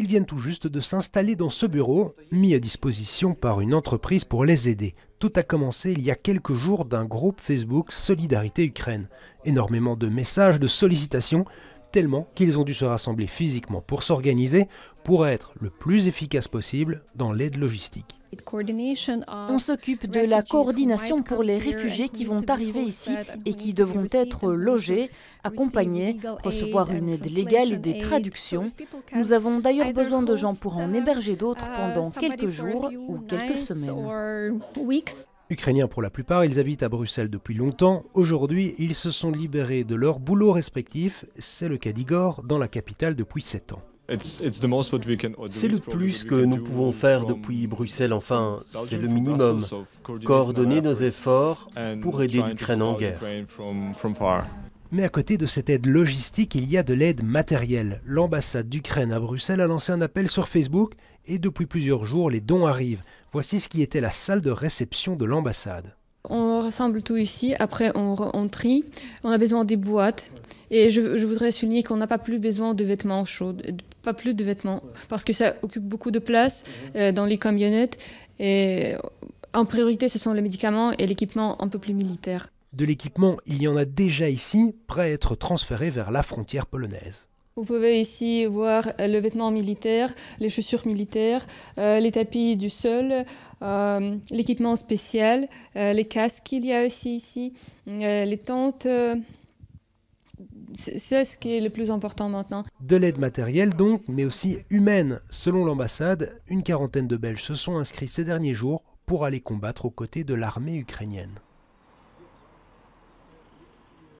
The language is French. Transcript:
ils viennent tout juste de s'installer dans ce bureau, mis à disposition par une entreprise pour les aider. Tout a commencé il y a quelques jours d'un groupe Facebook Solidarité Ukraine. Énormément de messages, de sollicitations, tellement qu'ils ont dû se rassembler physiquement pour s'organiser pour être le plus efficace possible dans l'aide logistique. On s'occupe de la coordination pour les réfugiés qui vont arriver ici et qui devront être logés, accompagnés, recevoir une aide légale et des traductions. Nous avons d'ailleurs besoin de gens pour en héberger d'autres pendant quelques jours ou quelques semaines. Ukrainiens pour la plupart, ils habitent à Bruxelles depuis longtemps. Aujourd'hui, ils se sont libérés de leur boulot respectif. C'est le cas d'Igor, dans la capitale depuis sept ans. C'est le plus que nous pouvons faire depuis Bruxelles, enfin, c'est le minimum. Coordonner nos efforts pour aider l'Ukraine en guerre. Mais à côté de cette aide logistique, il y a de l'aide matérielle. L'ambassade d'Ukraine à Bruxelles a lancé un appel sur Facebook et depuis plusieurs jours, les dons arrivent. Voici ce qui était la salle de réception de l'ambassade. On rassemble tout ici, après on, trie, on a besoin des boîtes. Et je, voudrais souligner qu'on n'a pas plus besoin de vêtements chauds, pas plus de vêtements, parce que ça occupe beaucoup de place euh, dans les camionnettes. Et en priorité, ce sont les médicaments et l'équipement un peu plus militaire. De l'équipement, il y en a déjà ici, prêt à être transféré vers la frontière polonaise. Vous pouvez ici voir le vêtement militaire, les chaussures militaires, euh, les tapis du sol, euh, l'équipement spécial, euh, les casques qu'il y a aussi ici, les tentes. c'est ce qui est le plus important maintenant. De l'aide matérielle donc, mais aussi humaine. Selon l'ambassade, une quarantaine de Belges se sont inscrits ces derniers jours pour aller combattre aux côtés de l'armée ukrainienne.